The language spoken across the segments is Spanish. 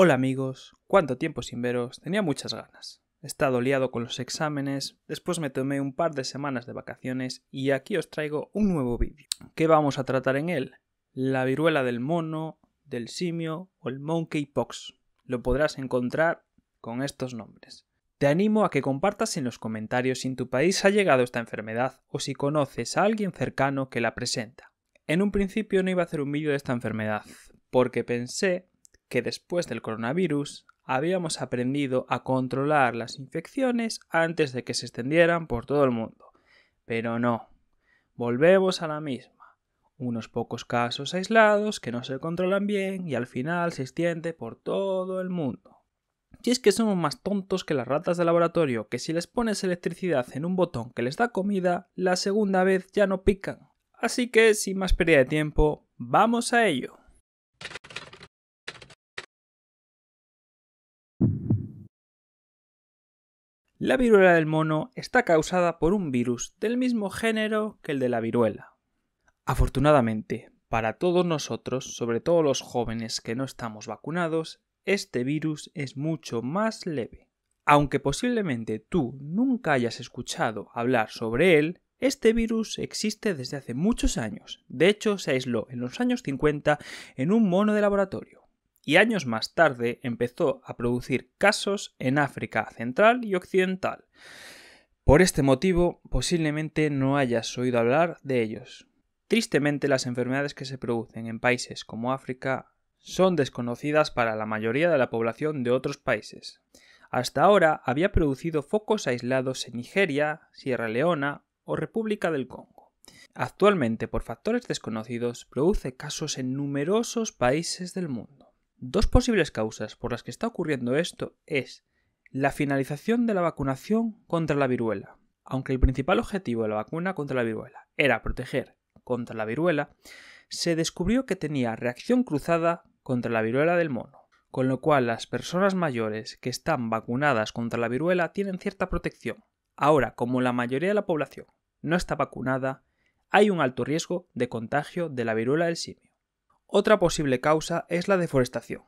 Hola amigos, cuánto tiempo sin veros, tenía muchas ganas. He estado liado con los exámenes, después me tomé un par de semanas de vacaciones y aquí os traigo un nuevo vídeo. ¿Qué vamos a tratar en él? La viruela del mono, del simio o el monkeypox. Lo podrás encontrar con estos nombres. Te animo a que compartas en los comentarios si en tu país ha llegado esta enfermedad o si conoces a alguien cercano que la presenta. En un principio no iba a hacer un vídeo de esta enfermedad, porque pensé que después del coronavirus habíamos aprendido a controlar las infecciones antes de que se extendieran por todo el mundo. Pero no, volvemos a la misma. Unos pocos casos aislados que no se controlan bien y al final se extiende por todo el mundo. Y es que somos más tontos que las ratas de laboratorio, que si les pones electricidad en un botón que les da comida, la segunda vez ya no pican. Así que, sin más pérdida de tiempo, vamos a ello. La viruela del mono está causada por un virus del mismo género que el de la viruela. Afortunadamente, para todos nosotros, sobre todo los jóvenes que no estamos vacunados, este virus es mucho más leve. Aunque posiblemente tú nunca hayas escuchado hablar sobre él, este virus existe desde hace muchos años. De hecho, se aisló en los años 50 en un mono de laboratorio y años más tarde empezó a producir casos en África central y occidental. Por este motivo, posiblemente no hayas oído hablar de ellos. Tristemente, las enfermedades que se producen en países como África son desconocidas para la mayoría de la población de otros países. Hasta ahora había producido focos aislados en Nigeria, Sierra Leona o República del Congo. Actualmente, por factores desconocidos, produce casos en numerosos países del mundo. Dos posibles causas por las que está ocurriendo esto es la finalización de la vacunación contra la viruela. Aunque el principal objetivo de la vacuna contra la viruela era proteger contra la viruela, se descubrió que tenía reacción cruzada contra la viruela del mono, con lo cual las personas mayores que están vacunadas contra la viruela tienen cierta protección. Ahora, como la mayoría de la población no está vacunada, hay un alto riesgo de contagio de la viruela del simio. Otra posible causa es la deforestación.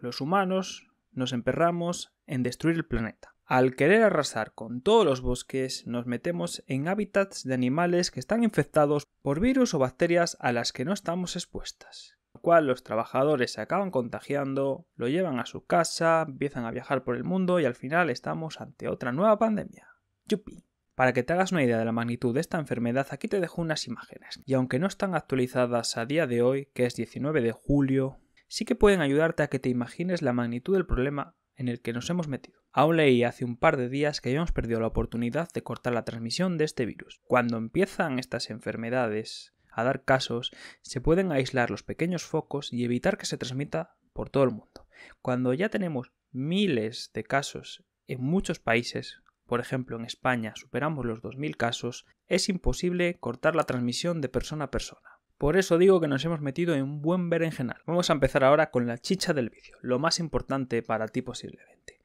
Los humanos nos emperramos en destruir el planeta. Al querer arrasar con todos los bosques, nos metemos en hábitats de animales que están infectados por virus o bacterias a las que no estamos expuestas. Lo cual los trabajadores se acaban contagiando, lo llevan a su casa, empiezan a viajar por el mundo y al final estamos ante otra nueva pandemia. ¡Yupi! Para que te hagas una idea de la magnitud de esta enfermedad, aquí te dejo unas imágenes, y aunque no están actualizadas a día de hoy, que es 19 de julio, sí que pueden ayudarte a que te imagines la magnitud del problema en el que nos hemos metido. Aún leí hace un par de días que ya habíamos perdido la oportunidad de cortar la transmisión de este virus. Cuando empiezan estas enfermedades a dar casos, se pueden aislar los pequeños focos y evitar que se transmita por todo el mundo. Cuando ya tenemos miles de casos en muchos países, por ejemplo en España, superamos los 2.000 casos, es imposible cortar la transmisión de persona a persona. Por eso digo que nos hemos metido en un buen berenjenal. Vamos a empezar ahora con la chicha del vídeo, lo más importante para ti posiblemente.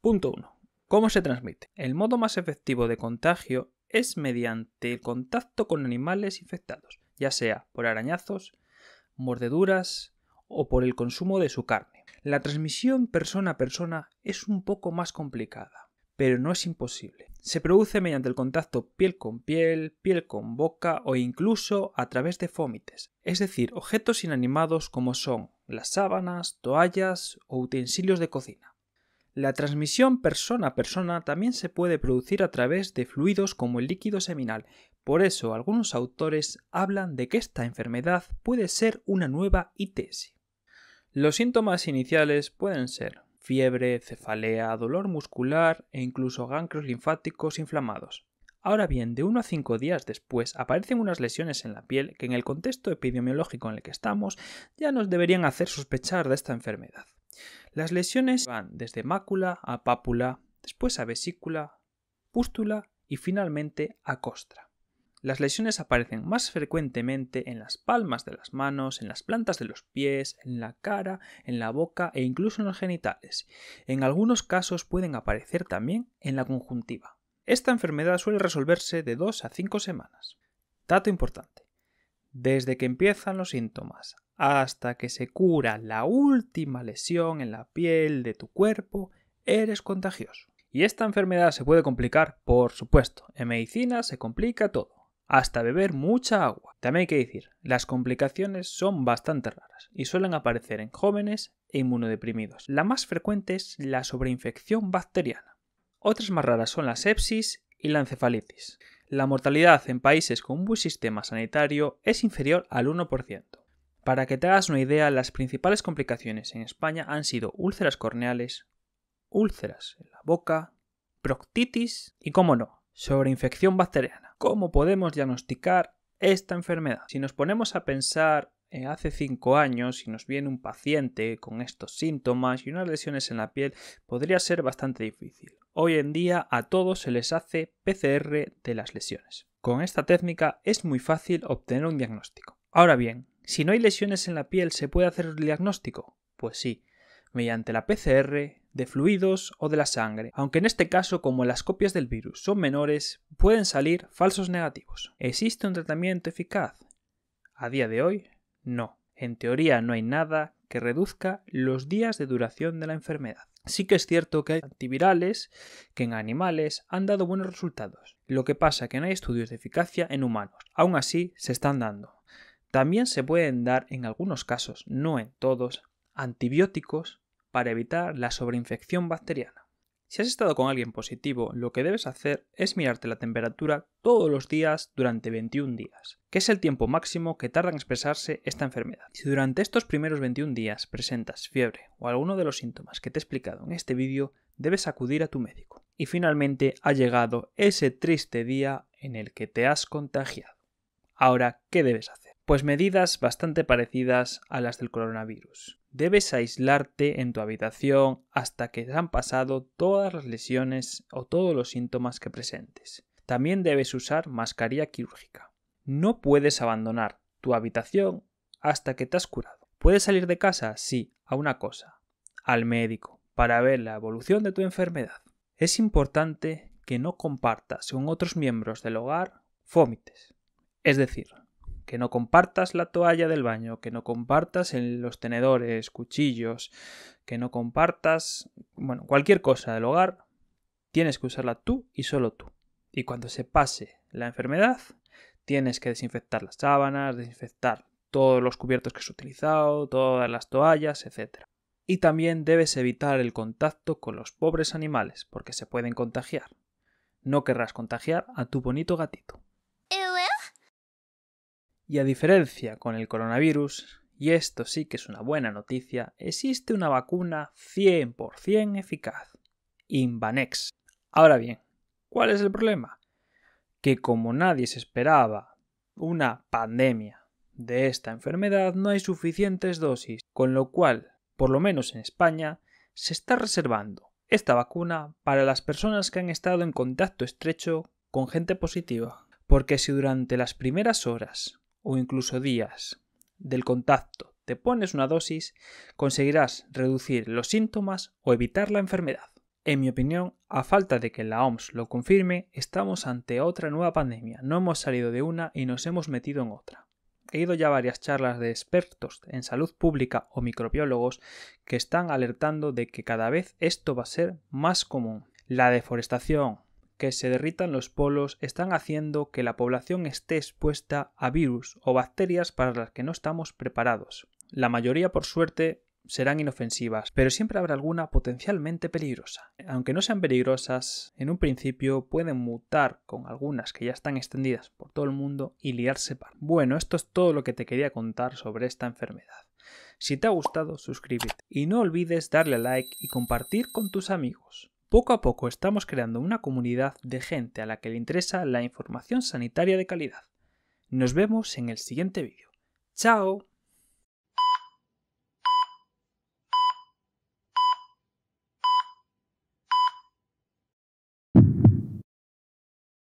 Punto 1. ¿Cómo se transmite? El modo más efectivo de contagio es mediante el contacto con animales infectados, ya sea por arañazos, mordeduras o por el consumo de su carne. La transmisión persona a persona es un poco más complicada pero no es imposible. Se produce mediante el contacto piel con piel, piel con boca o incluso a través de fómites, es decir, objetos inanimados como son las sábanas, toallas o utensilios de cocina. La transmisión persona a persona también se puede producir a través de fluidos como el líquido seminal. Por eso algunos autores hablan de que esta enfermedad puede ser una nueva ITS. Los síntomas iniciales pueden ser fiebre, cefalea, dolor muscular e incluso ganglios linfáticos inflamados. Ahora bien, de 1 a 5 días después aparecen unas lesiones en la piel que en el contexto epidemiológico en el que estamos ya nos deberían hacer sospechar de esta enfermedad. Las lesiones van desde mácula a pápula, después a vesícula, pústula y finalmente a costra. Las lesiones aparecen más frecuentemente en las palmas de las manos, en las plantas de los pies, en la cara, en la boca e incluso en los genitales. En algunos casos pueden aparecer también en la conjuntiva. Esta enfermedad suele resolverse de 2 a 5 semanas. Dato importante. Desde que empiezan los síntomas hasta que se cura la última lesión en la piel de tu cuerpo, eres contagioso. Y esta enfermedad se puede complicar, por supuesto. En medicina se complica todo hasta beber mucha agua. También hay que decir, las complicaciones son bastante raras y suelen aparecer en jóvenes e inmunodeprimidos. La más frecuente es la sobreinfección bacteriana. Otras más raras son la sepsis y la encefalitis. La mortalidad en países con un buen sistema sanitario es inferior al 1%. Para que te hagas una idea, las principales complicaciones en España han sido úlceras corneales, úlceras en la boca, proctitis y, como no, sobre infección bacteriana. ¿Cómo podemos diagnosticar esta enfermedad? Si nos ponemos a pensar hace 5 años, y nos viene un paciente con estos síntomas y unas lesiones en la piel, podría ser bastante difícil. Hoy en día a todos se les hace PCR de las lesiones. Con esta técnica es muy fácil obtener un diagnóstico. Ahora bien, si no hay lesiones en la piel, ¿se puede hacer el diagnóstico? Pues sí. Mediante la PCR de fluidos o de la sangre, aunque en este caso como las copias del virus son menores, pueden salir falsos negativos. ¿Existe un tratamiento eficaz? A día de hoy, no. En teoría no hay nada que reduzca los días de duración de la enfermedad. Sí que es cierto que hay antivirales que en animales han dado buenos resultados, lo que pasa que no hay estudios de eficacia en humanos. Aún así, se están dando. También se pueden dar en algunos casos, no en todos, antibióticos para evitar la sobreinfección bacteriana. Si has estado con alguien positivo, lo que debes hacer es mirarte la temperatura todos los días durante 21 días, que es el tiempo máximo que tarda en expresarse esta enfermedad. Si durante estos primeros 21 días presentas fiebre o alguno de los síntomas que te he explicado en este vídeo, debes acudir a tu médico. Y finalmente ha llegado ese triste día en el que te has contagiado. Ahora, ¿qué debes hacer? Pues medidas bastante parecidas a las del coronavirus. Debes aislarte en tu habitación hasta que han pasado todas las lesiones o todos los síntomas que presentes. También debes usar mascarilla quirúrgica. No puedes abandonar tu habitación hasta que te has curado. ¿Puedes salir de casa? Sí, a una cosa, al médico, para ver la evolución de tu enfermedad. Es importante que no compartas con otros miembros del hogar fómites, es decir, que no compartas la toalla del baño, que no compartas en los tenedores, cuchillos, que no compartas, bueno, cualquier cosa del hogar, tienes que usarla tú y solo tú. Y cuando se pase la enfermedad, tienes que desinfectar las sábanas, desinfectar todos los cubiertos que has utilizado, todas las toallas, etc. Y también debes evitar el contacto con los pobres animales, porque se pueden contagiar. No querrás contagiar a tu bonito gatito. Y a diferencia con el coronavirus, y esto sí que es una buena noticia, existe una vacuna 100% eficaz, Invanex. Ahora bien, ¿cuál es el problema? Que como nadie se esperaba una pandemia de esta enfermedad, no hay suficientes dosis, con lo cual, por lo menos en España, se está reservando esta vacuna para las personas que han estado en contacto estrecho con gente positiva, porque si durante las primeras horas o incluso días del contacto te pones una dosis, conseguirás reducir los síntomas o evitar la enfermedad. En mi opinión, a falta de que la OMS lo confirme, estamos ante otra nueva pandemia. No hemos salido de una y nos hemos metido en otra. He ido ya a varias charlas de expertos en salud pública o microbiólogos que están alertando de que cada vez esto va a ser más común. La deforestación, que se derritan los polos están haciendo que la población esté expuesta a virus o bacterias para las que no estamos preparados. La mayoría, por suerte, serán inofensivas, pero siempre habrá alguna potencialmente peligrosa. Aunque no sean peligrosas, en un principio pueden mutar con algunas que ya están extendidas por todo el mundo y liarse para. Bueno, esto es todo lo que te quería contar sobre esta enfermedad. Si te ha gustado, suscríbete y no olvides darle a like y compartir con tus amigos. Poco a poco estamos creando una comunidad de gente a la que le interesa la información sanitaria de calidad. Nos vemos en el siguiente vídeo. ¡Chao!